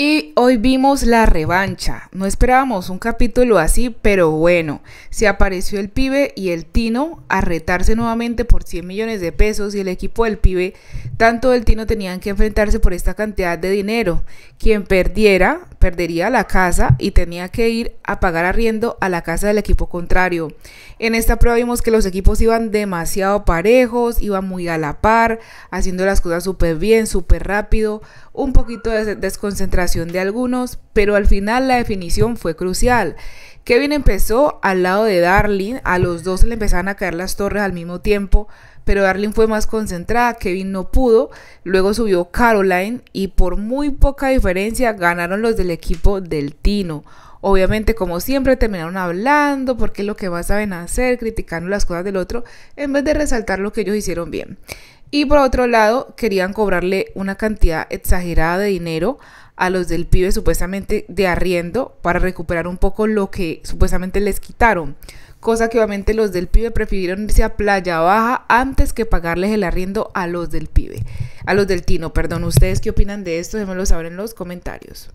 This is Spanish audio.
Y hoy vimos la revancha. No esperábamos un capítulo así, pero bueno, se apareció el pibe y el Tino a retarse nuevamente por 100 millones de pesos y el equipo del pibe, tanto el Tino tenían que enfrentarse por esta cantidad de dinero. Quien perdiera, perdería la casa y tenía que ir a pagar arriendo a la casa del equipo contrario. En esta prueba vimos que los equipos iban demasiado parejos, iban muy a la par, haciendo las cosas súper bien, súper rápido, un poquito de desconcentración de algunos, pero al final la definición fue crucial. Kevin empezó al lado de Darling. a los dos le empezaban a caer las torres al mismo tiempo, pero Darling fue más concentrada, Kevin no pudo, luego subió Caroline y por muy poca diferencia ganaron los del equipo del Tino. Obviamente, como siempre, terminaron hablando porque es lo que más saben hacer, criticando las cosas del otro, en vez de resaltar lo que ellos hicieron bien. Y por otro lado, querían cobrarle una cantidad exagerada de dinero a los del pibe supuestamente de arriendo para recuperar un poco lo que supuestamente les quitaron. Cosa que obviamente los del pibe prefirieron irse a Playa Baja antes que pagarles el arriendo a los del pibe, a los del Tino, perdón. ¿Ustedes qué opinan de esto? Déjenmelo saber en los comentarios.